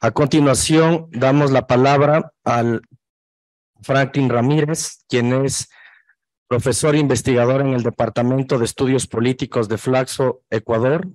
A continuación, damos la palabra al Franklin Ramírez, quien es profesor e investigador en el Departamento de Estudios Políticos de Flaxo, Ecuador,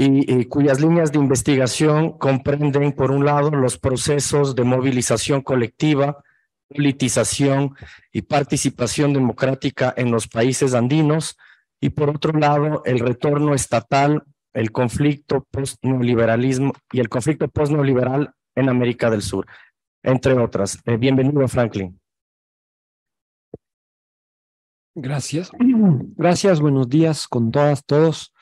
y, cuyas líneas de investigación comprenden, por un lado, los procesos de movilización colectiva, politización y participación democrática en los países andinos, y por otro lado, el retorno estatal el conflicto post-neoliberalismo y el conflicto post-neoliberal en América del Sur, entre otras. Eh, bienvenido, Franklin. Gracias. Gracias, buenos días con todas, todos.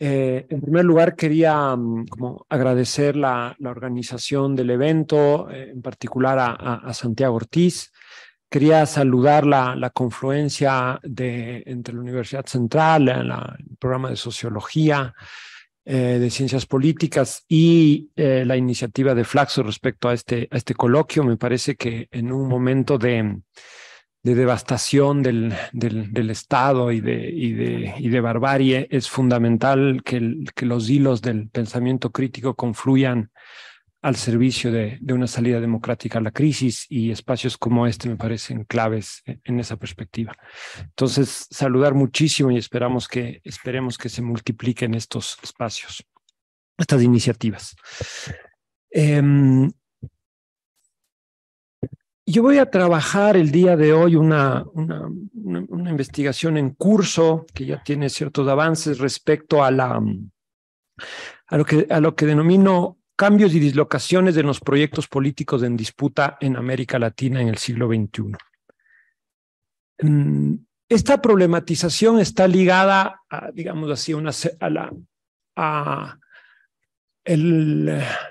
Eh, en primer lugar, quería mm, como agradecer la, organización del evento, eh, en particular a Santiago Ortiz, Quería saludar la, confluencia de, entre la Universidad Central, la, el programa de sociología, eh, de ciencias políticas y eh, la iniciativa de Flaxo respecto a este, este coloquio. Me parece que en un momento de, devastación del, Estado y de, y de, barbarie, es fundamental que, que los hilos del pensamiento crítico confluyan al servicio de, una salida democrática a la crisis y espacios como este me parecen claves en esa perspectiva. Entonces, saludar muchísimo y esperamos que, esperemos que se multipliquen estos espacios, estas iniciativas. Em, yo voy a trabajar el día de hoy una, investigación en curso que ya tiene ciertos avances respecto a la a lo que, a lo que denomino cambios y dislocaciones de los proyectos políticos en disputa en América Latina en el siglo XXI. Mm, esta problematización está ligada, a, digamos así, a, la,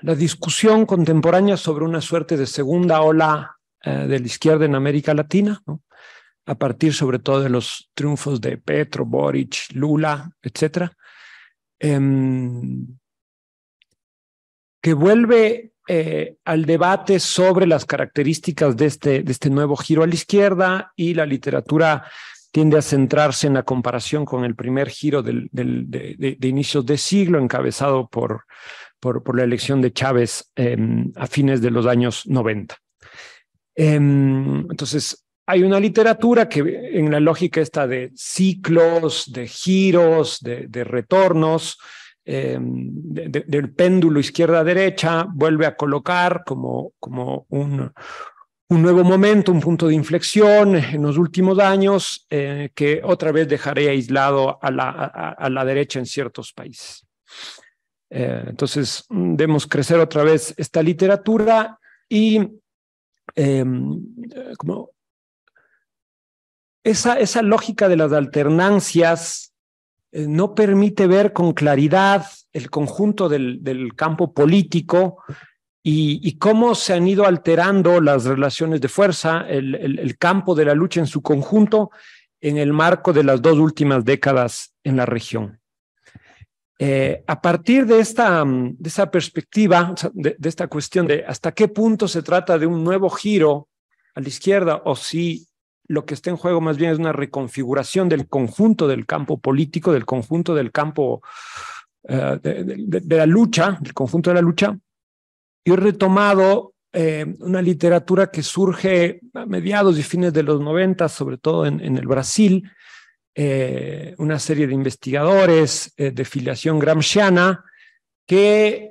la discusión contemporánea sobre una suerte de segunda ola eh, de la izquierda en América Latina, a partir sobre todo de los triunfos de Petro, Boric, Lula, etc que vuelve eh, al debate sobre las características de este, de este nuevo giro a la izquierda y la literatura tiende a centrarse en la comparación con el primer giro de, inicios de siglo, encabezado por, por, la elección de Chávez em, a fines de los años 90. Em, entonces, hay una literatura que en la lógica está de ciclos, de giros, de retornos, Em, del péndulo izquierda-derecha, vuelve a colocar como, como un, nuevo momento, un punto de inflexión en los últimos años eh, que otra vez dejaré aislado a la, a, la derecha en ciertos países. Eh, entonces, debemos crecer otra vez esta literatura y em, como esa lógica de las alternancias eh, no permite ver con claridad el conjunto del, campo político y, cómo se han ido alterando las relaciones de fuerza, el, campo de la lucha en su conjunto en el marco de las dos últimas décadas en la región. Eh, a partir de esta, mm, de perspectiva, de, de, esta cuestión de hasta qué punto se trata de un nuevo giro a la izquierda o si lo que está en juego más bien es una reconfiguración del conjunto del campo político, del conjunto del campo eh, de, la lucha, del conjunto de la lucha, y he retomado eh, una literatura que surge a mediados y fines de los 90, sobre todo en, el Brasil, eh, una serie de investigadores de filiación gramsciana que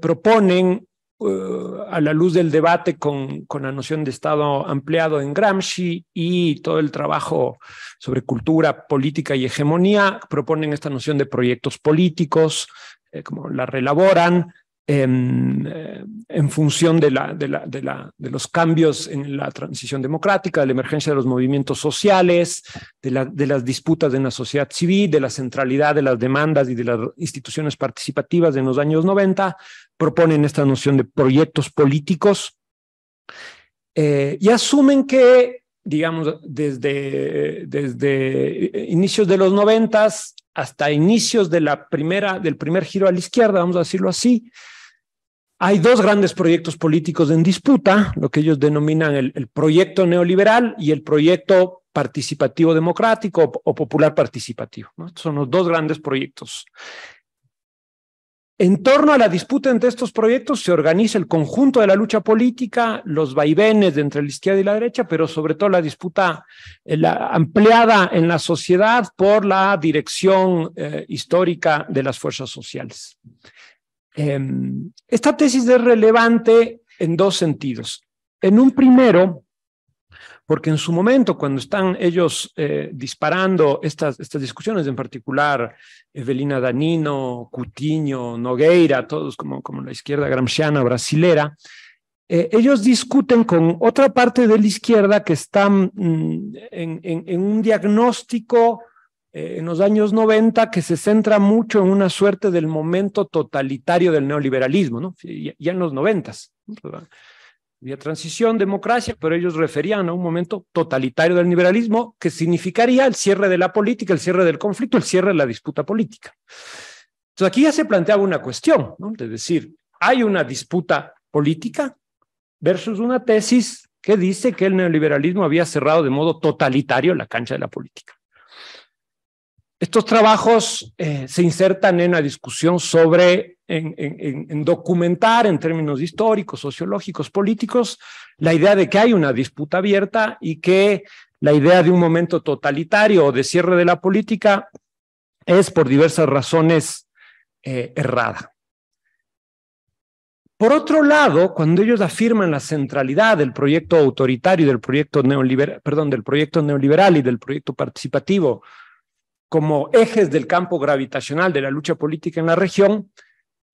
proponen eh, a la luz del debate con, la noción de Estado ampliado en Gramsci y todo el trabajo sobre cultura, política y hegemonía, proponen esta noción de proyectos políticos, eh, como la relaboran, eh, en, función de, los cambios en la transición democrática, de la emergencia de los movimientos sociales, de, las disputas en la sociedad civil, de la centralidad de las demandas y de las instituciones participativas en los años 90, proponen esta noción de proyectos políticos eh, y asumen que, digamos, desde, desde inicios de los 90 hasta inicios de la primera, del primer giro a la izquierda, vamos a decirlo así, hay dos grandes proyectos políticos en disputa, lo que ellos denominan el, proyecto neoliberal y el proyecto participativo democrático o, popular participativo. Son los dos grandes proyectos. En torno a la disputa entre estos proyectos se organiza el conjunto de la lucha política, los vaivenes entre la izquierda y la derecha, pero sobre todo la disputa eh, ampliada en la sociedad por la dirección eh, histórica de las fuerzas sociales. Em, esta tesis es relevante en dos sentidos. En un primero, porque en su momento, cuando están ellos eh, disparando estas, estas discusiones, en particular Evelina Danino, Cutiño, Nogueira, todos como, como la izquierda gramsciana brasilera, eh, ellos discuten con otra parte de la izquierda que está mm, en, un diagnóstico eh, en los años 90 que se centra mucho en una suerte del momento totalitario del neoliberalismo, ¿no? ya, en los 90. Había transición, democracia, pero ellos referían a un momento totalitario del liberalismo que significaría el cierre de la política, el cierre del conflicto, el cierre de la disputa política. Entonces aquí ya se planteaba una cuestión, ¿no? de decir, hay una disputa política versus una tesis que dice que el neoliberalismo había cerrado de modo totalitario la cancha de la política. Estos trabajos eh, se insertan en la discusión sobre, en, documentar en términos históricos, sociológicos, políticos, la idea de que hay una disputa abierta y que la idea de un momento totalitario o de cierre de la política es por diversas razones eh, errada. Por otro lado, cuando ellos afirman la centralidad del proyecto autoritario del proyecto neoliberal, perdón, del proyecto neoliberal y del proyecto participativo, como ejes del campo gravitacional de la lucha política en la región,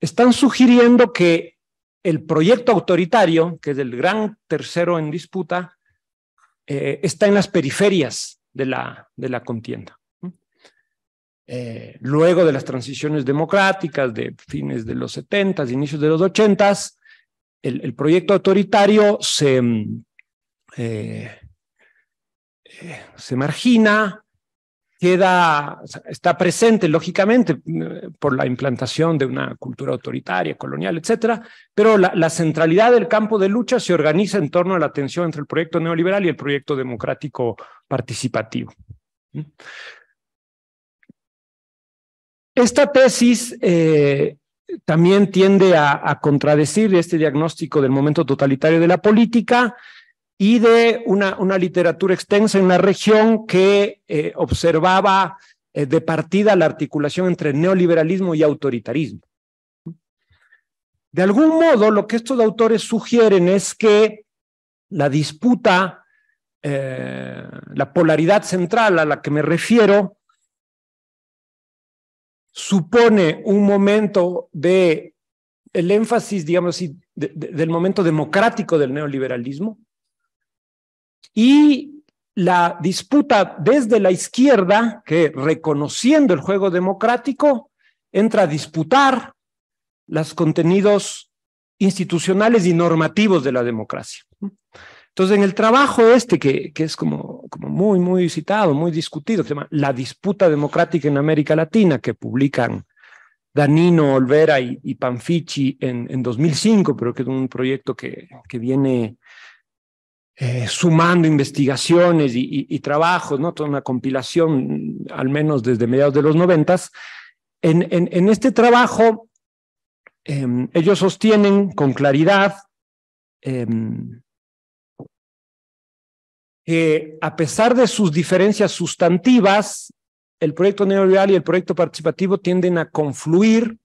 están sugiriendo que el proyecto autoritario, que es el gran tercero en disputa, eh, está en las periferias de la, de la contienda. Eh, luego de las transiciones democráticas de fines de los 70, inicios de los 80, el, el, proyecto autoritario se, mm, eh, se margina, queda, está presente lógicamente por la implantación de una cultura autoritaria, colonial, etcétera, pero la, centralidad del campo de lucha se organiza en torno a la tensión entre el proyecto neoliberal y el proyecto democrático participativo. Esta tesis eh, también tiende a contradecir este diagnóstico del momento totalitario de la política y de una, una literatura extensa en la región que eh, observaba eh, de partida la articulación entre neoliberalismo y autoritarismo. De algún modo, lo que estos autores sugieren es que la disputa, eh, la polaridad central a la que me refiero, supone un momento de el énfasis, digamos así, del momento democrático del neoliberalismo, y la disputa desde la izquierda, que reconociendo el juego democrático, entra a disputar los contenidos institucionales y normativos de la democracia. Entonces, en el trabajo este, que, que es como, como, muy, muy citado, muy discutido, que se llama La disputa democrática en América Latina, que publican Danino, Olvera y, y Panfichi en, en, 2005, pero que es un proyecto que, que viene eh, sumando investigaciones y, trabajos, ¿no? toda una compilación, al menos desde mediados de los noventas. En, este trabajo, em, ellos sostienen con claridad em, que a pesar de sus diferencias sustantivas, el proyecto neoliberal y el proyecto participativo tienden a confluir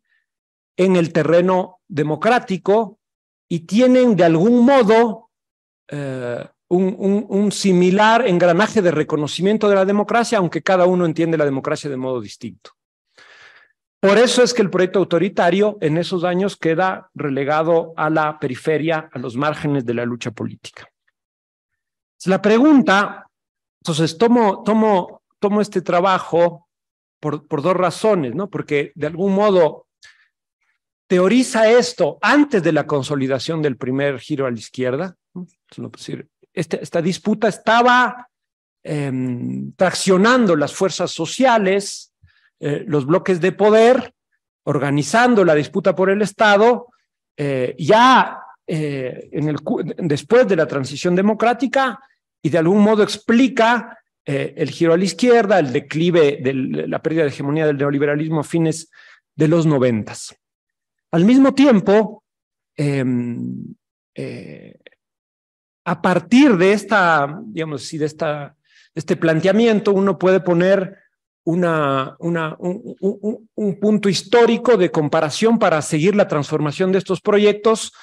en el terreno democrático y tienen de algún modo eh, un, un, similar engranaje de reconocimiento de la democracia, aunque cada uno entiende la democracia de modo distinto. Por eso es que el proyecto autoritario en esos años queda relegado a la periferia, a los márgenes de la lucha política. La pregunta, entonces tomo, tomo, tomo este trabajo por, por dos razones, ¿no? porque de algún modo teoriza esto antes de la consolidación del primer giro a la izquierda, pues, esta, disputa estaba em, traccionando las fuerzas sociales, eh, los bloques de poder, organizando la disputa por el Estado, eh, ya eh, en el, después de la transición democrática, y de algún modo explica el giro a la izquierda, el declive de la pérdida de hegemonía del neoliberalismo a fines de los noventas. Al mismo tiempo, em, a partir de esta, digamos de, esta, este planteamiento, uno puede poner una, una, un, un, punto histórico de comparación para seguir la transformación de estos proyectos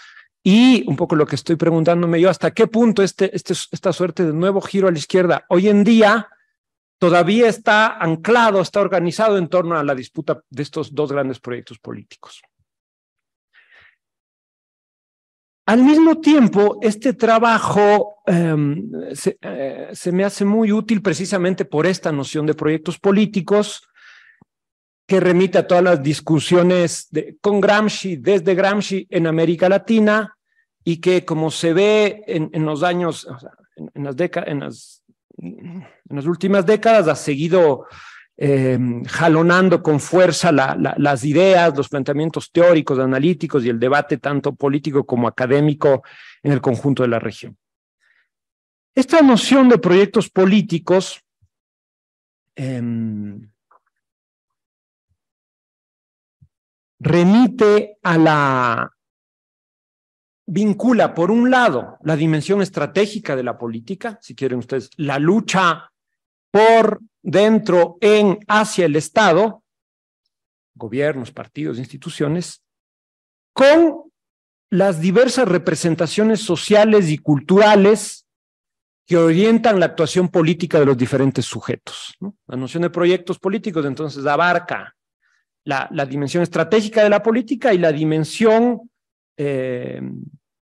y un poco lo que estoy preguntándome yo, hasta qué punto este, este, esta suerte de nuevo giro a la izquierda hoy en día todavía está anclado, está organizado en torno a la disputa de estos dos grandes proyectos políticos. Al mismo tiempo, este trabajo em, eh, se, me hace muy útil precisamente por esta noción de proyectos políticos que remite a todas las discusiones con Gramsci, desde Gramsci en América Latina, y que como se ve en, los años, en, en las últimas décadas, ha seguido Em, jalonando con fuerza las ideas, los planteamientos teóricos, analíticos y el debate tanto político como académico en el conjunto de la región. Esta noción de proyectos políticos em, remite a la, vincula, por un lado, la dimensión estratégica de la política, si quieren ustedes, la lucha por dentro en hacia el Estado, gobiernos, partidos, instituciones, con las diversas representaciones sociales y culturales que orientan la actuación política de los diferentes sujetos. La noción de proyectos políticos entonces abarca la, dimensión estratégica de la política y la dimensión eh,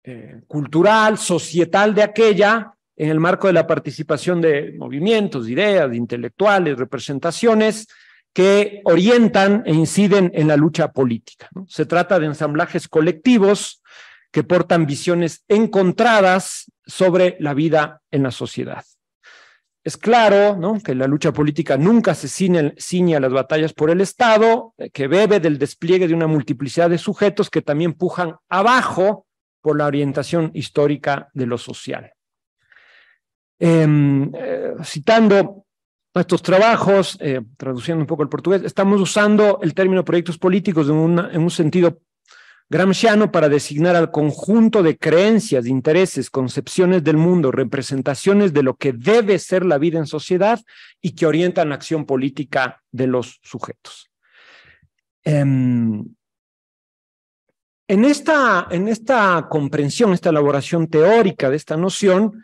eh, cultural, societal de aquella, en el marco de la participación de movimientos, ideas, intelectuales, representaciones que orientan e inciden en la lucha política. Se trata de ensamblajes colectivos que portan visiones encontradas sobre la vida en la sociedad. Es claro que la lucha política nunca se ciña a las batallas por el Estado, que bebe del despliegue de una multiplicidad de sujetos que también pujan abajo por la orientación histórica de lo social. Em, eh, citando estos trabajos, eh, traduciendo un poco el portugués, estamos usando el término proyectos políticos en, un sentido gramsciano para designar al conjunto de creencias, intereses, concepciones del mundo, representaciones de lo que debe ser la vida en sociedad y que orientan la acción política de los sujetos. Em, en, esta, en esta comprensión, esta elaboración teórica de esta noción,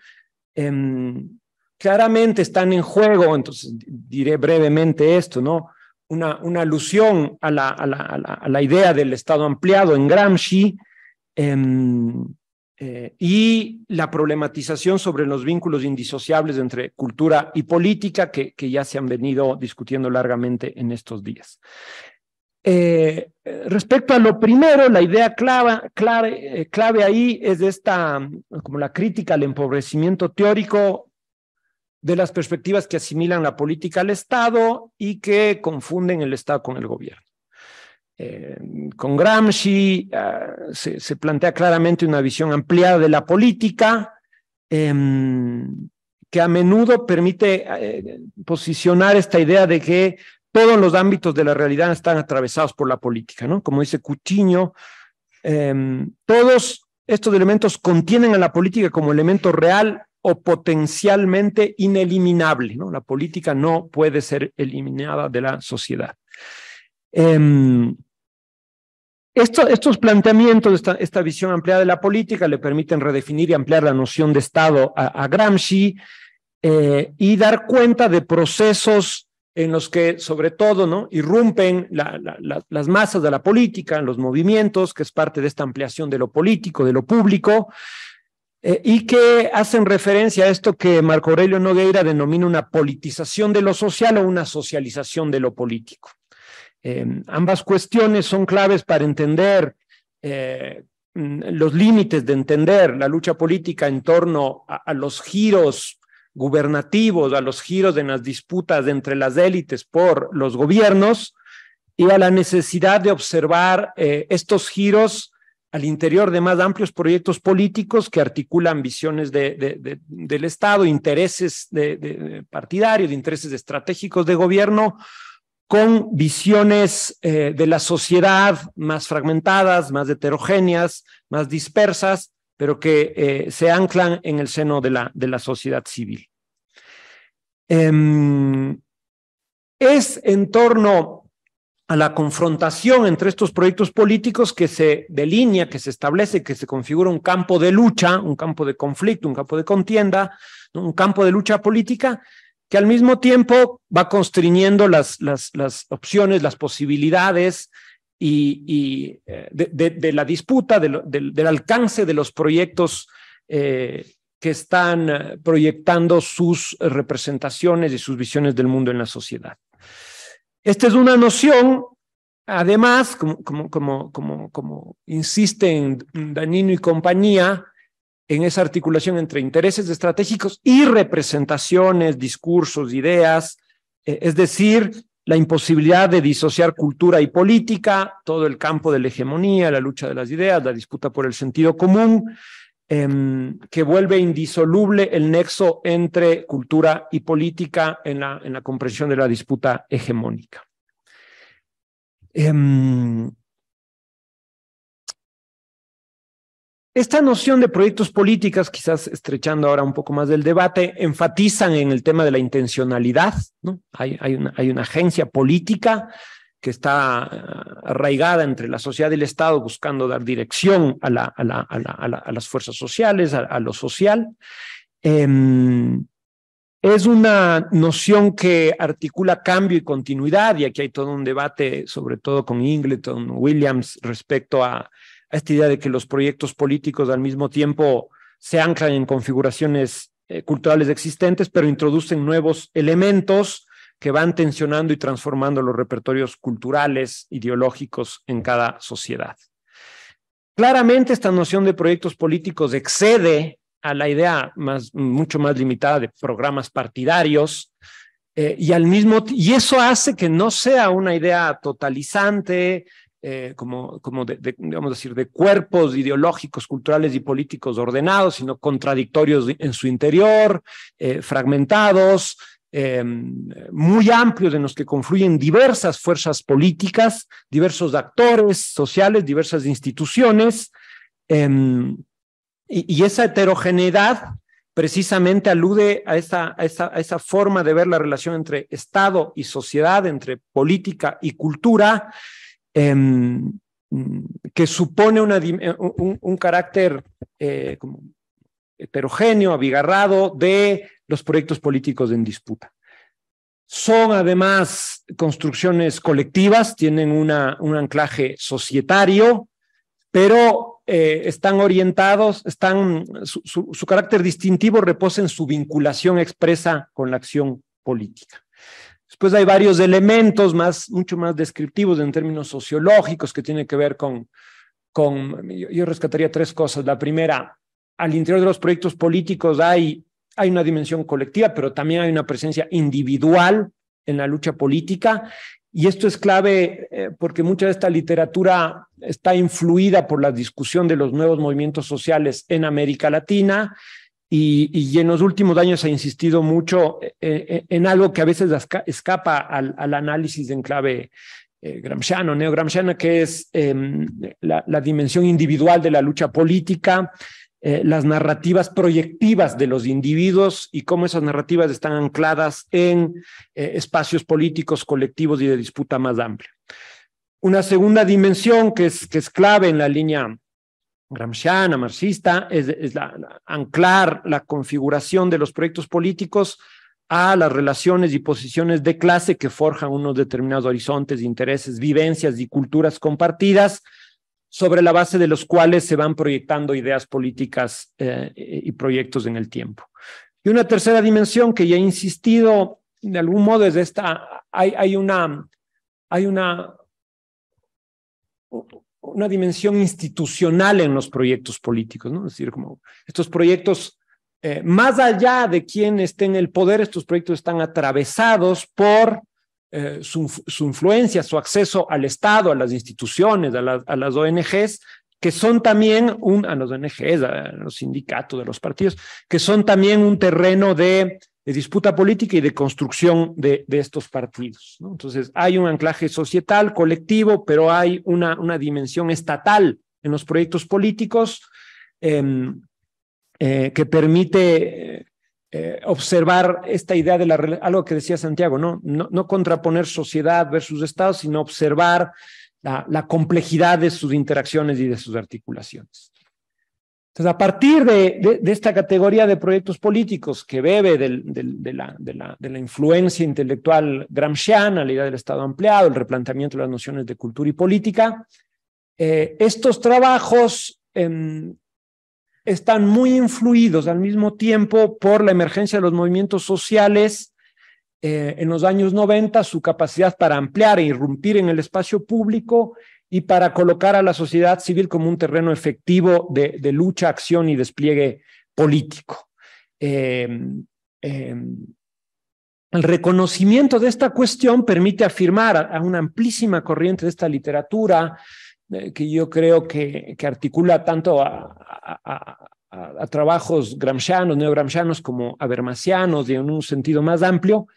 Em, claramente están en juego, entonces diré brevemente esto, ¿no? Una, alusión a la, idea del Estado ampliado en Gramsci em, eh, y la problematización sobre los vínculos indisociables entre cultura y política que ya se han venido discutiendo largamente en estos días. Eh, respecto a lo primero, la idea clave, eh, clave, ahí es esta, como la crítica al empobrecimiento teórico de las perspectivas que asimilan la política al Estado y que confunden el Estado con el gobierno. Eh, con Gramsci ah, se, plantea claramente una visión ampliada de la política em, que a menudo permite posicionar esta idea de que todos los ámbitos de la realidad están atravesados por la política, ¿no? Como dice Cuchiño, em, todos estos elementos contienen a la política como elemento real o potencialmente ineliminable, ¿no? La política no puede ser eliminada de la sociedad. Em, estos planteamientos, esta, visión ampliada de la política, le permiten redefinir y ampliar la noción de Estado a, Gramsci eh, y dar cuenta de procesos en los que sobre todo ¿no? irrumpen las masas de la política, los movimientos, que es parte de esta ampliación de lo político, de lo público, eh, y que hacen referencia a esto que Marco Aurelio Nogueira denomina una politización de lo social o una socialización de lo político. Em, ambas cuestiones son claves para entender eh, mm, los límites de entender la lucha política en torno a, a los giros gubernativos, a los giros en las disputas entre las élites por los gobiernos y a la necesidad de observar eh, estos giros al interior de más amplios proyectos políticos que articulan visiones del Estado, intereses partidarios, intereses estratégicos de gobierno, con visiones eh, de la sociedad más fragmentadas, más heterogéneas, más dispersas, pero que eh, se anclan en el seno de la, sociedad civil. Em, es en torno a la confrontación entre estos proyectos políticos que se delinea, que se establece, que se configura un campo de lucha, un campo de conflicto, un campo de contienda, un campo de lucha política que al mismo tiempo va constriñendo las, las opciones, las posibilidades, y, eh, de, la disputa, del alcance de los proyectos eh, que están eh, proyectando sus representaciones y sus visiones del mundo en la sociedad. Esta es una noción, además, como, como, como, como, como insisten Danino y compañía, en esa articulación entre intereses estratégicos y representaciones, discursos, ideas, es decir, la imposibilidad de disociar cultura y política, todo el campo de la hegemonía, la lucha de las ideas, la disputa por el sentido común, em, que vuelve indisoluble el nexo entre cultura y política en la, en la comprensión de la disputa hegemónica. Em, Esta noción de proyectos políticas, quizás estrechando ahora un poco más del debate, enfatizan en el tema de la intencionalidad. Hay, una, agencia política que está eh, arraigada entre la sociedad y el Estado buscando dar dirección a, las fuerzas sociales, a, lo social. Em, es una noción que articula cambio y continuidad, y aquí hay todo un debate, sobre todo con Ingleton, Williams, respecto a a esta idea de que los proyectos políticos al mismo tiempo se anclan en configuraciones eh, culturales existentes, pero introducen nuevos elementos que van tensionando y transformando los repertorios culturales, ideológicos en cada sociedad. Claramente esta noción de proyectos políticos excede a la idea más, mucho más limitada de programas partidarios eh, y al mismo y eso hace que no sea una idea totalizante, eh, como, como de, digamos decir, de cuerpos ideológicos, culturales y políticos ordenados, sino contradictorios en su interior, eh, fragmentados, em, muy amplios en los que confluyen diversas fuerzas políticas, diversos actores sociales, diversas instituciones. Em, y, esa heterogeneidad precisamente alude a esa, a esa, a esa forma de ver la relación entre Estado y sociedad, entre política y cultura, Em, que supone eh, un, carácter eh, heterogéneo, abigarrado de los proyectos políticos en disputa. Son además construcciones colectivas, tienen una, un anclaje societario, pero eh, están orientados, están, su, carácter distintivo reposa en su vinculación expresa con la acción política. Después hay varios elementos más, mucho más descriptivos en términos sociológicos que tienen que ver con, con yo, rescataría tres cosas. La primera, al interior de los proyectos políticos hay, una dimensión colectiva, pero también hay una presencia individual en la lucha política. Y esto es clave eh, porque mucha de esta literatura está influida por la discusión de los nuevos movimientos sociales en América Latina y, en los últimos años ha insistido mucho eh, eh, en, algo que a veces escapa al, análisis en clave eh, gramsciano, neogramsciana, que es em, la, dimensión individual de la lucha política, las narrativas proyectivas de los individuos y cómo esas narrativas están ancladas en espacios políticos, colectivos y de disputa más amplia. Una segunda dimensión que es clave en la línea gramsciana, marxista, es, anclar la configuración de los proyectos políticos a las relaciones y posiciones de clase que forjan unos determinados horizontes, intereses, vivencias y culturas compartidas, sobre la base de los cuales se van proyectando ideas políticas eh, y proyectos en el tiempo. Y una tercera dimensión que ya he insistido, de algún modo, es esta, hay una, hay una, una dimensión institucional en los proyectos políticos, ¿no? Es decir, como estos proyectos, eh, más allá de quién esté en el poder, estos proyectos están atravesados por eh, su, influencia, su acceso al Estado, a las instituciones, a, las ONGs, que son también un, a los ONGs, a los sindicatos, de los partidos, que son también un terreno de de disputa política y de construcción de, estos partidos. Entonces, hay un anclaje societal, colectivo, pero hay una, una dimensión estatal en los proyectos políticos em, eh, que permite eh, eh, observar esta idea de la, algo que decía Santiago, ¿no? No, contraponer sociedad versus Estado, sino observar la complejidad de sus interacciones y de sus articulaciones. Entonces, a partir de, esta categoría de proyectos políticos que bebe de, la, influencia intelectual gramsciana, la idea del Estado ampliado, el replanteamiento de las nociones de cultura y política, eh, estos trabajos em, están muy influidos al mismo tiempo por la emergencia de los movimientos sociales eh, en los años 90, su capacidad para ampliar e irrumpir en el espacio público y para colocar a la sociedad civil como un terreno efectivo de, lucha, acción y despliegue político. Em, em, el reconocimiento de esta cuestión permite afirmar a, una amplísima corriente de esta literatura eh, que yo creo que, articula tanto a, a, trabajos gramscianos, neogramscianos como a en un sentido más amplio,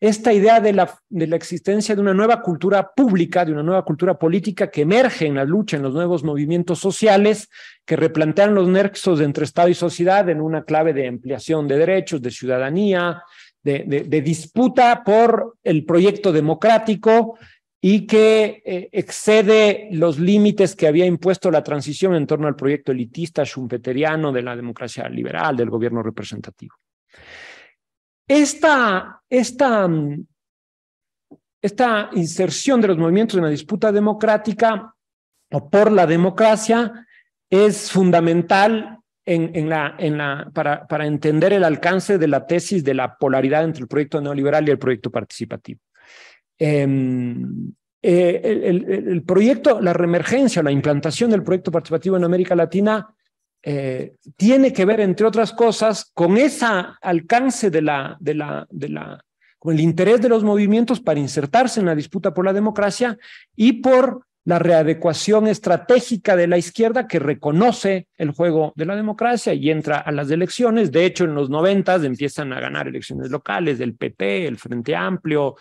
esta idea de la, de la, existencia de una nueva cultura pública, de una nueva cultura política que emerge en la lucha, en los nuevos movimientos sociales, que replantean los nexos entre Estado y sociedad en una clave de ampliación de derechos, de ciudadanía, de, disputa por el proyecto democrático y que eh, excede los límites que había impuesto la transición en torno al proyecto elitista schumpeteriano de la democracia liberal, del gobierno representativo. Esta, inserción de los movimientos en la disputa democrática o por la democracia es fundamental para, entender el alcance de la tesis de la polaridad entre el proyecto neoliberal y el proyecto participativo. Em, eh, el, el, proyecto, la reemergencia, la implantación del proyecto participativo en América Latina eh, tiene que ver, entre otras cosas, con ese alcance de la, de la, de la, con el interés de los movimientos para insertarse en la disputa por la democracia y por la readecuación estratégica de la izquierda que reconoce el juego de la democracia y entra a las elecciones. De hecho, en los noventas empiezan a ganar elecciones locales del PP, el Frente Amplio,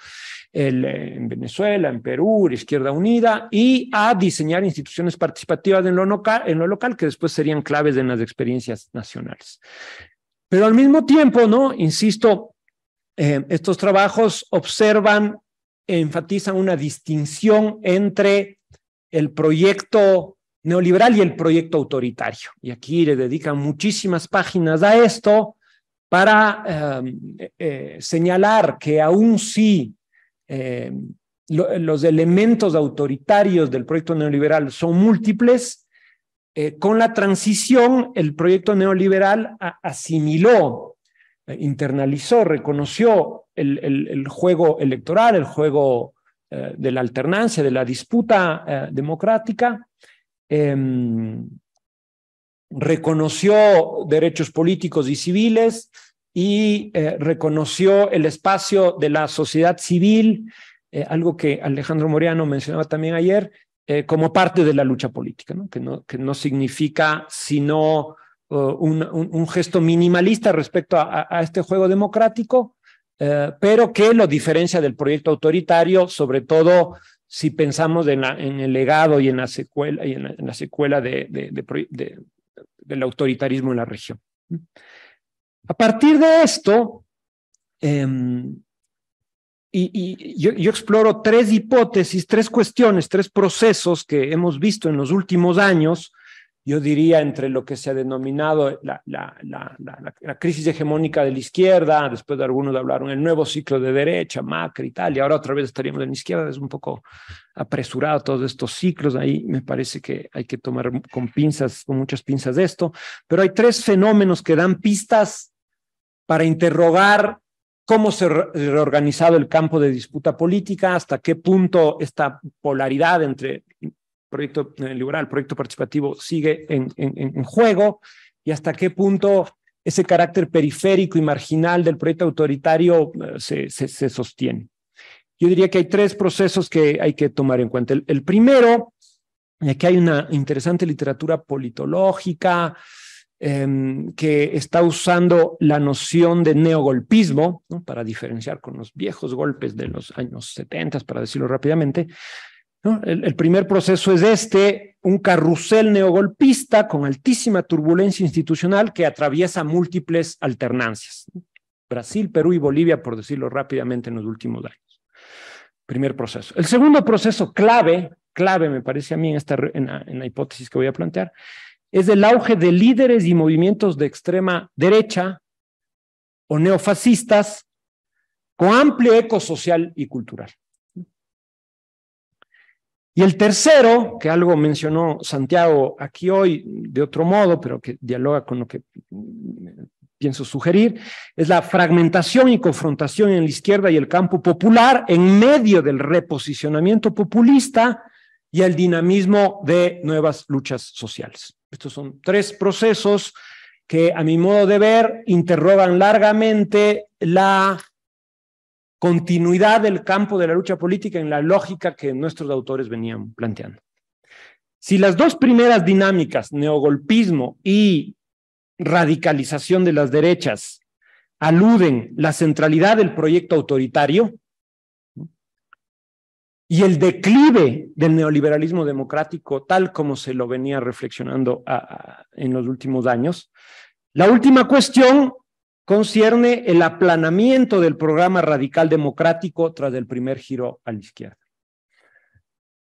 eh, en Venezuela, en Perú, Izquierda Unida, y a diseñar instituciones participativas en lo, local, en lo local que después serían claves en las experiencias nacionales. Pero al mismo tiempo, ¿no? Insisto, eh, estos trabajos observan enfatizan una distinción entre el proyecto neoliberal y el proyecto autoritario. Y aquí le dedican muchísimas páginas a esto para em, eh, eh, señalar que aún si em, los elementos autoritarios del proyecto neoliberal son múltiples, eh, con la transición el proyecto neoliberal asimiló, internalizó, reconoció el, el juego electoral, el juego eh, de la alternancia, de la disputa eh, democrática, em, reconoció derechos políticos y civiles y eh, reconoció el espacio de la sociedad civil, algo que Alejandro Moriano mencionaba también ayer, como parte de la lucha política, Que, no, que no significa sino... Uh, un, gesto minimalista respecto a, este juego democrático eh, pero que lo diferencia del proyecto autoritario, sobre todo si pensamos en, el legado y en la secuela, y en la, secuela del autoritarismo en la región. A partir de esto, em, y, yo, exploro tres hipótesis, tres cuestiones, tres procesos que hemos visto en los últimos años yo diría, entre lo que se ha denominado la, la, la, crisis hegemónica de la izquierda, después de algunos hablaron el nuevo ciclo de derecha, Macri y tal, y ahora otra vez estaríamos en la izquierda, es un poco apresurado todos estos ciclos, ahí me parece que hay que tomar con pinzas, con muchas pinzas de esto, pero hay tres fenómenos que dan pistas para interrogar cómo se ha reorganizado el campo de disputa política, hasta qué punto esta polaridad entre proyecto eh, liberal, proyecto participativo sigue en, juego y hasta qué punto ese carácter periférico y marginal del proyecto autoritario eh, se, sostiene. Yo diría que hay tres procesos que hay que tomar en cuenta. El, primero primero, que hay una interesante literatura politológica em, que está usando la noción de neogolpismo para diferenciar con los viejos golpes de los años 70, para decirlo rápidamente, el, primer proceso es este, un carrusel neogolpista con altísima turbulencia institucional que atraviesa múltiples alternancias. Brasil, Perú y Bolivia, por decirlo rápidamente, en los últimos años. Primer proceso. El segundo proceso clave, clave me parece a mí en, esta, en la hipótesis que voy a plantear, es el auge de líderes y movimientos de extrema derecha o neofascistas con amplio eco social y cultural. Y el tercero, que algo mencionó Santiago aquí hoy de otro modo, pero que dialoga con lo que mm, pienso sugerir, es la fragmentación y confrontación en la izquierda y el campo popular en medio del reposicionamiento populista y el dinamismo de nuevas luchas sociales. Estos son tres procesos que a mi modo de ver interrogan largamente la continuidad del campo de la lucha política en la lógica que nuestros autores venían planteando. Si las dos primeras dinámicas, neogolpismo y radicalización de las derechas, aluden la centralidad del proyecto autoritario y el declive del neoliberalismo democrático tal como se lo venía reflexionando en los últimos años, la última cuestión concierne el aplanamiento del programa radical democrático tras el primer giro a la izquierda.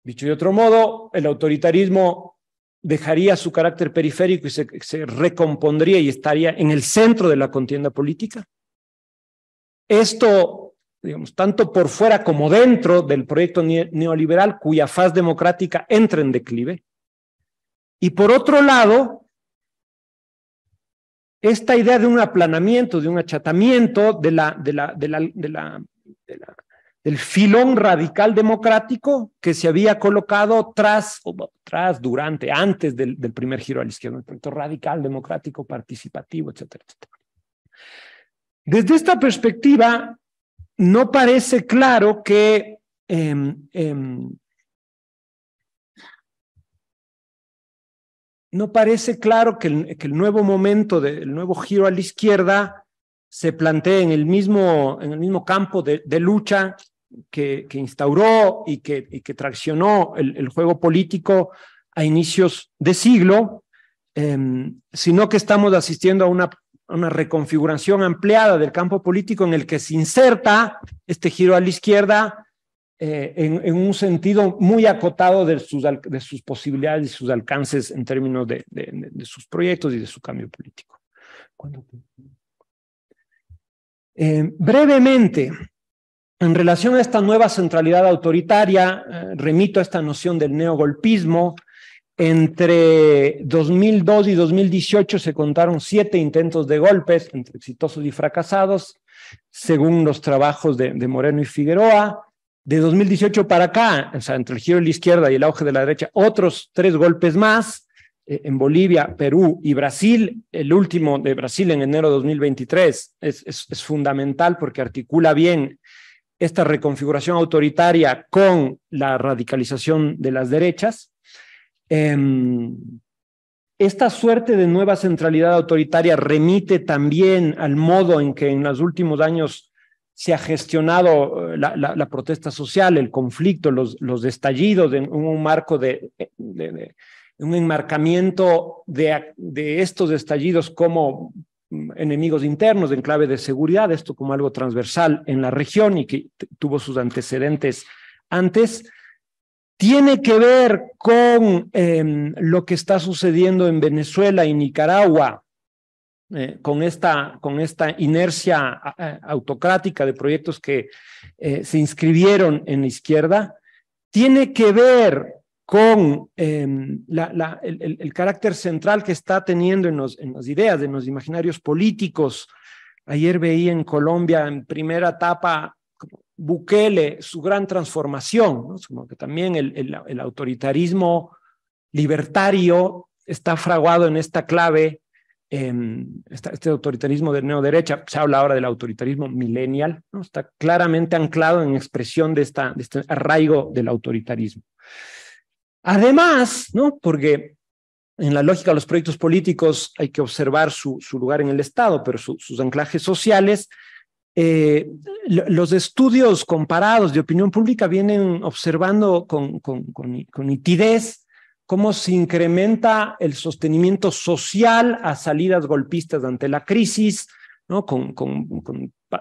Dicho de otro modo, el autoritarismo dejaría su carácter periférico y se, se recompondría y estaría en el centro de la contienda política. Esto, digamos, tanto por fuera como dentro del proyecto neoliberal cuya faz democrática entra en declive. Y por otro lado, esta idea de un aplanamiento, de un achatamiento del filón radical democrático que se había colocado tras, o, tras durante, antes del, primer giro a la izquierda, el proyecto radical, democrático, participativo, etcétera, etcétera. Desde esta perspectiva, no parece claro que em, em, no parece claro que el, nuevo momento, del el nuevo giro a la izquierda se plantee en el mismo, en el mismo campo de, lucha que, instauró y que, y traccionó el, juego político a inicios de siglo, em, sino que estamos asistiendo a una, a una reconfiguración ampliada del campo político en el que se inserta este giro a la izquierda eh, en, un sentido muy acotado de sus, de sus posibilidades y sus alcances en términos de, sus proyectos y de su cambio político. Eh, brevemente, en relación a esta nueva centralidad autoritaria, eh, remito a esta noción del neogolpismo. Entre 2002 y 2018 se contaron siete intentos de golpes, entre exitosos y fracasados, según los trabajos de Moreno y Figueroa de 2018 para acá, o sea, entre el giro de la izquierda y el auge de la derecha, otros tres golpes más eh, en Bolivia, Perú y Brasil. El último de Brasil en enero de 2023 es, fundamental porque articula bien esta reconfiguración autoritaria con la radicalización de las derechas. Em, esta suerte de nueva centralidad autoritaria remite también al modo en que en los últimos años se ha gestionado eh, la, protesta social, el conflicto, los, estallidos en un marco de, un enmarcamiento de, estos estallidos como mm, enemigos internos en clave de seguridad, esto como algo transversal en la región y que tuvo sus antecedentes antes, tiene que ver con em, lo que está sucediendo en Venezuela y Nicaragua, eh, con, esta, con esta inercia autocrática de proyectos que eh, se inscribieron en la izquierda, tiene que ver con em, el, carácter central que está teniendo en, en las ideas, en los imaginarios políticos. Ayer veía en Colombia, en primera etapa, Bukele, su gran transformación, como que también el, autoritarismo libertario está fraguado en esta clave este autoritarismo de neoderecha, se habla ahora del autoritarismo millennial, ¿no? está claramente anclado en expresión de, esta, este arraigo del autoritarismo. Además, ¿no? porque en la lógica de los proyectos políticos hay que observar su, su lugar en el Estado, pero sus anclajes sociales, eh, los estudios comparados de opinión pública vienen observando con, con nitidez cómo se incrementa el sostenimiento social a salidas golpistas ante la crisis, ¿no? con,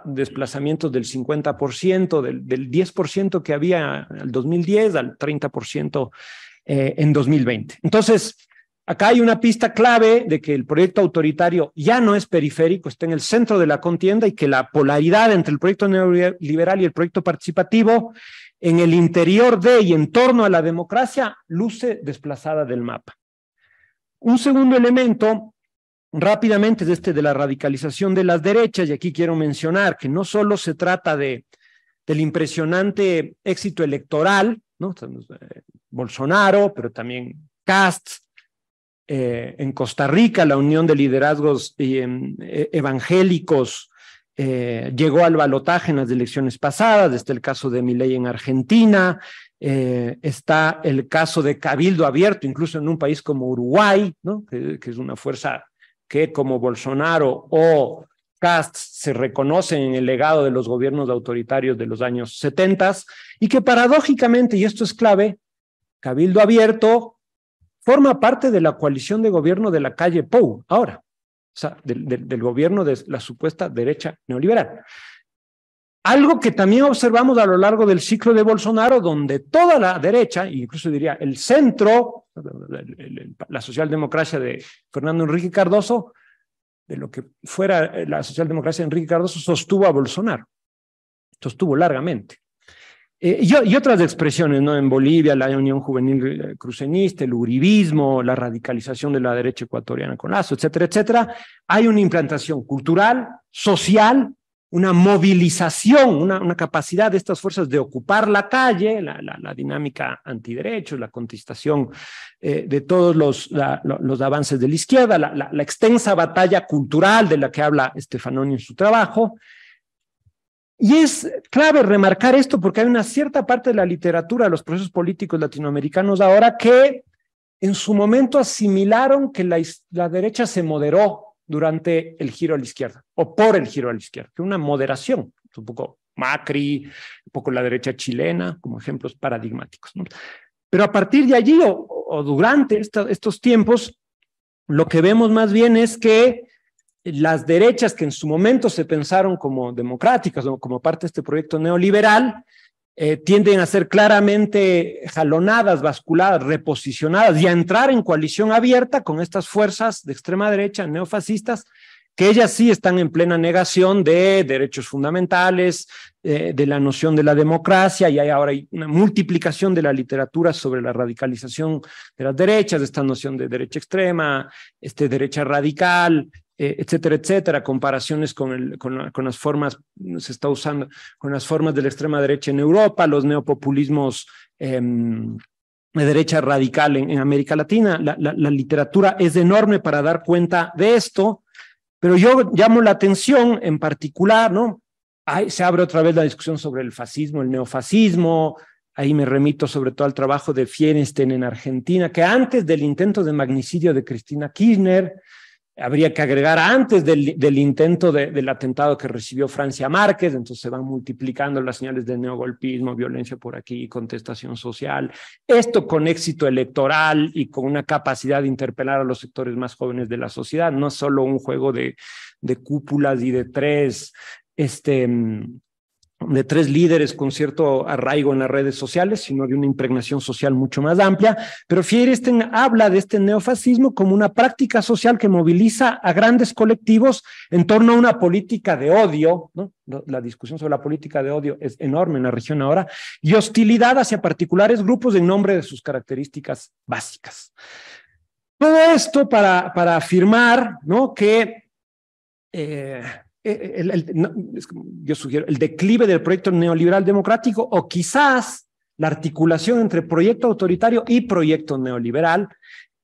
desplazamientos del 50%, del, 10% que había eh, en el 2010 al 30% en 2020. Entonces, acá hay una pista clave de que el proyecto autoritario ya no es periférico, está en el centro de la contienda y que la polaridad entre el proyecto neoliberal y el proyecto participativo en el interior de y en torno a la democracia luce desplazada del mapa. Un segundo elemento rápidamente es este de la radicalización de las derechas y aquí quiero mencionar que no solo se trata de, del impresionante éxito electoral, ¿no? Eh, Bolsonaro, pero también Cast, eh, en Costa Rica, la Unión de Liderazgos eh, Evangélicos eh, llegó al balotaje en las elecciones pasadas, está el caso de Milei en Argentina, eh, está el caso de Cabildo Abierto, incluso en un país como Uruguay, ¿no? que, es una fuerza que como Bolsonaro o Cast se reconocen en el legado de los gobiernos autoritarios de los años 70 y que paradójicamente, y esto es clave, Cabildo Abierto forma parte de la coalición de gobierno de la calle Pou ahora sea, del, del gobierno de la supuesta derecha neoliberal. Algo que también observamos a lo largo del ciclo de Bolsonaro, donde toda la derecha, incluso diría el centro, la socialdemocracia de Fernando Enrique Cardoso, de lo que fuera eh, la socialdemocracia de Enrique Cardoso, sostuvo a Bolsonaro. Sostuvo largamente. Eh, y, otras expresiones, ¿no? En Bolivia, la Unión Juvenil eh, Crucenista, el uribismo, la radicalización de la derecha ecuatoriana con Lazo, etcétera, etcétera. Hay una implantación cultural, social, una movilización, una, capacidad de estas fuerzas de ocupar la calle, la, dinámica antiderecho, la contestación eh, de todos los, los, avances de la izquierda, la, extensa batalla cultural de la que habla Estefanoni en su trabajo. Y es clave remarcar esto porque hay una cierta parte de la literatura de los procesos políticos latinoamericanos ahora que en su momento asimilaron que la, derecha se moderó durante el giro a la izquierda o por el giro a la izquierda, que una moderación, un poco Macri, un poco la derecha chilena, como ejemplos paradigmáticos. Pero a partir de allí o, durante estos tiempos, lo que vemos más bien es que las derechas que en su momento se pensaron como democráticas o como parte de este proyecto neoliberal, eh, tienden a ser claramente jalonadas, basculadas, reposicionadas y a entrar en coalición abierta con estas fuerzas de extrema derecha, neofascistas, que ellas sí están en plena negación de derechos fundamentales, eh, de la noción de la democracia, y hay ahora una multiplicación de la literatura sobre la radicalización de las derechas, de esta noción de derecha extrema, este, derecha radical, eh, etcétera, etcétera, comparaciones con, el, con, con, las formas, se está usando, con las formas de la extrema derecha en Europa, los neopopulismos em, de derecha radical en, América Latina. La, literatura es enorme para dar cuenta de esto, pero yo llamo la atención en particular, ¿no? Ahí se abre otra vez la discusión sobre el fascismo, el neofascismo. Ahí me remito sobre todo al trabajo de Fierenstein en Argentina, que antes del intento de magnicidio de Cristina Kirchner, habría que agregar antes del, intento del atentado que recibió Francia Márquez, entonces se van multiplicando las señales de neogolpismo, violencia por aquí, contestación social, esto con éxito electoral y con una capacidad de interpelar a los sectores más jóvenes de la sociedad, no es solo un juego de, de cúpulas y de tres este, de tres líderes con cierto arraigo en las redes sociales, sino de una impregnación social mucho más amplia. Pero Fiersten habla de este neofascismo como una práctica social que moviliza a grandes colectivos en torno a una política de odio, ¿no? la discusión sobre la política de odio es enorme en la región ahora, y hostilidad hacia particulares grupos en nombre de sus características básicas. Todo esto para, para afirmar ¿no? que... Eh, el, yo sugiero, el declive del proyecto neoliberal democrático o quizás la articulación entre proyecto autoritario y proyecto neoliberal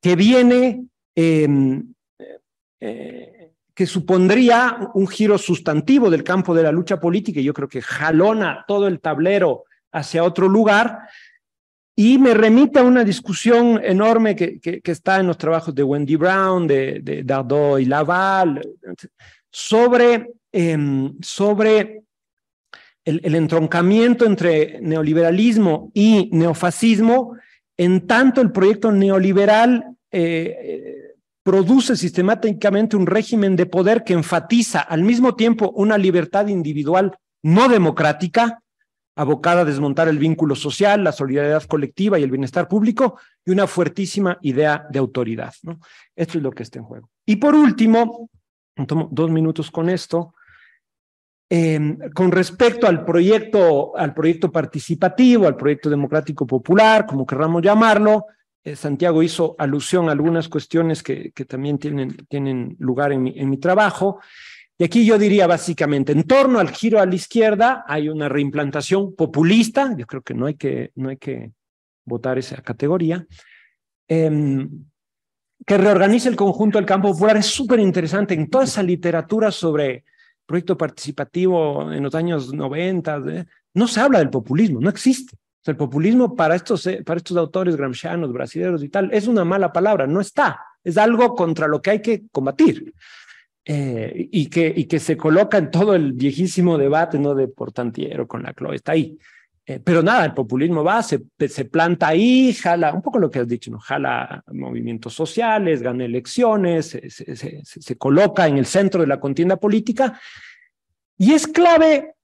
que viene, em, eh, eh, que supondría un giro sustantivo del campo de la lucha política y yo creo que jalona todo el tablero hacia otro lugar. Y me remite a una discusión enorme que, que, está en los trabajos de Wendy Brown, de, de Dardot y Laval, sobre, em, sobre el, entroncamiento entre neoliberalismo y neofascismo, en tanto el proyecto neoliberal eh, eh, produce sistemáticamente un régimen de poder que enfatiza al mismo tiempo una libertad individual no democrática, abocada a desmontar el vínculo social, la solidaridad colectiva y el bienestar público, y una fuertísima idea de autoridad. ¿no? Esto es lo que está en juego. Y por último, Tomo dos minutos con esto. Em, con respecto al proyecto, al proyecto participativo, al proyecto democrático popular, como querramos llamarlo, eh, Santiago hizo alusión a algunas cuestiones que, que también tienen, tienen lugar en mi, trabajo. Y aquí yo diría básicamente, en torno al giro a la izquierda hay una reimplantación populista, yo creo que no hay que, no hay que votar esa categoría, em, que reorganice el conjunto del campo popular es súper interesante. En toda esa literatura sobre proyecto participativo en los años 90, no se habla del populismo, no existe. el populismo para estos, eh, para estos autores gramscianos, brasileños y tal, es una mala palabra, no está. Es algo contra lo que hay que combatir. Eh, y, que, y que se coloca en todo el viejísimo debate ¿no? de Portantiero con la Chloe, está ahí. Eh, pero nada, el populismo va, se, planta ahí, jala, un poco lo que has dicho, jala movimientos sociales, gana elecciones, se, coloca en el centro de la contienda política. Y es clave,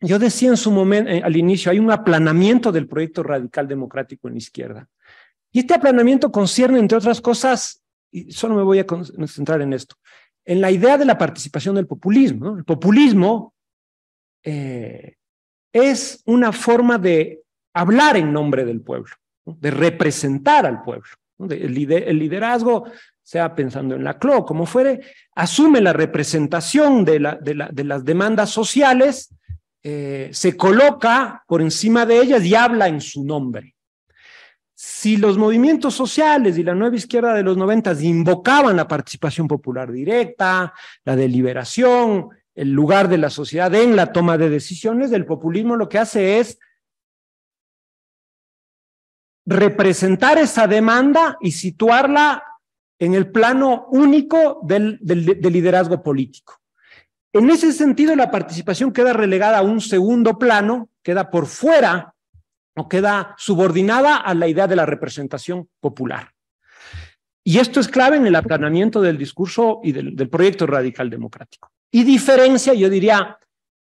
yo decía en su momento, eh, al inicio, hay un aplanamiento del proyecto radical democrático en la izquierda. Y este aplanamiento concierne, entre otras cosas, y solo me voy a concentrar en esto, en la idea de la participación del populismo. El populismo eh, es una forma de hablar en nombre del pueblo, de representar al pueblo. el, liderazgo, sea pensando en la CLO, como fuere, asume la representación de, las demandas sociales, eh, se coloca por encima de ellas y habla en su nombre. Si los movimientos sociales y la nueva izquierda de los noventas invocaban la participación popular directa, la deliberación, el lugar de la sociedad en la toma de decisiones, del populismo lo que hace es representar esa demanda y situarla en el plano único del, liderazgo político. En ese sentido, la participación queda relegada a un segundo plano, queda por fuera o queda subordinada a la idea de la representación popular. Y esto es clave en el aplanamiento del discurso y del proyecto radical democrático. Y diferencia, yo diría,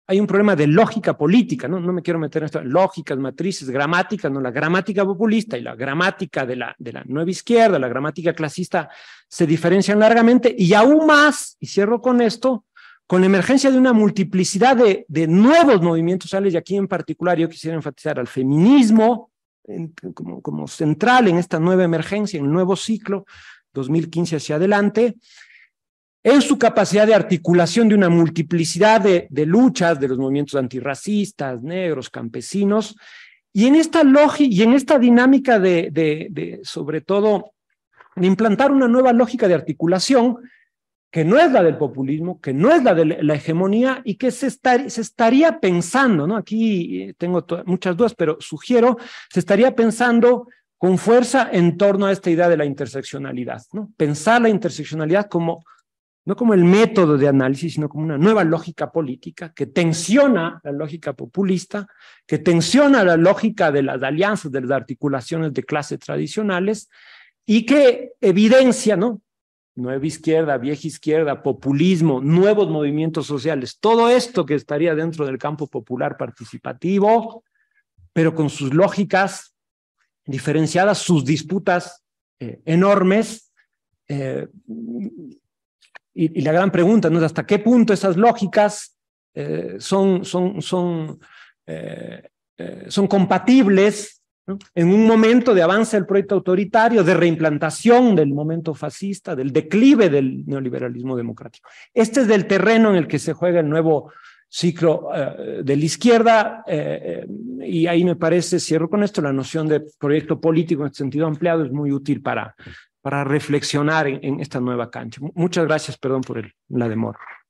hay un problema de lógica política, ¿no? No me quiero meter en esto, lógicas, matrices, gramáticas, ¿no? La gramática populista y la gramática de la, de la nueva izquierda, la gramática clasista, se diferencian largamente y aún más, y cierro con esto, con la emergencia de una multiplicidad de, nuevos movimientos sociales, y aquí en particular yo quisiera enfatizar al feminismo como, como central en esta nueva emergencia, en el nuevo ciclo, 2015 hacia adelante, en su capacidad de articulación de una multiplicidad de, luchas de los movimientos antirracistas, negros, campesinos, y en esta lógica y en esta dinámica de, sobre todo, de implantar una nueva lógica de articulación, que no es la del populismo, que no es la de la hegemonía y que se, se estaría pensando, ¿no? aquí eh, tengo muchas dudas, pero sugiero, se estaría pensando con fuerza en torno a esta idea de la interseccionalidad, ¿no? pensar la interseccionalidad como no como el método de análisis, sino como una nueva lógica política que tensiona la lógica populista, que tensiona la lógica de las alianzas, de las articulaciones de clase tradicionales y que evidencia, ¿no? Nueva izquierda, vieja izquierda, populismo, nuevos movimientos sociales, todo esto que estaría dentro del campo popular participativo, pero con sus lógicas diferenciadas, sus disputas eh, enormes, eh, y, la gran pregunta es hasta qué punto esas lógicas eh, eh, eh, son, compatibles en un momento de avance del proyecto autoritario, de reimplantación del momento fascista, del declive del neoliberalismo democrático. Este es el terreno en el que se juega el nuevo ciclo de la izquierda, y ahí me parece, cierro con esto, la noción de proyecto político en sentido ampliado es muy útil para para reflexionar en, esta nueva cancha. Muchas gracias, perdón por el, la demora.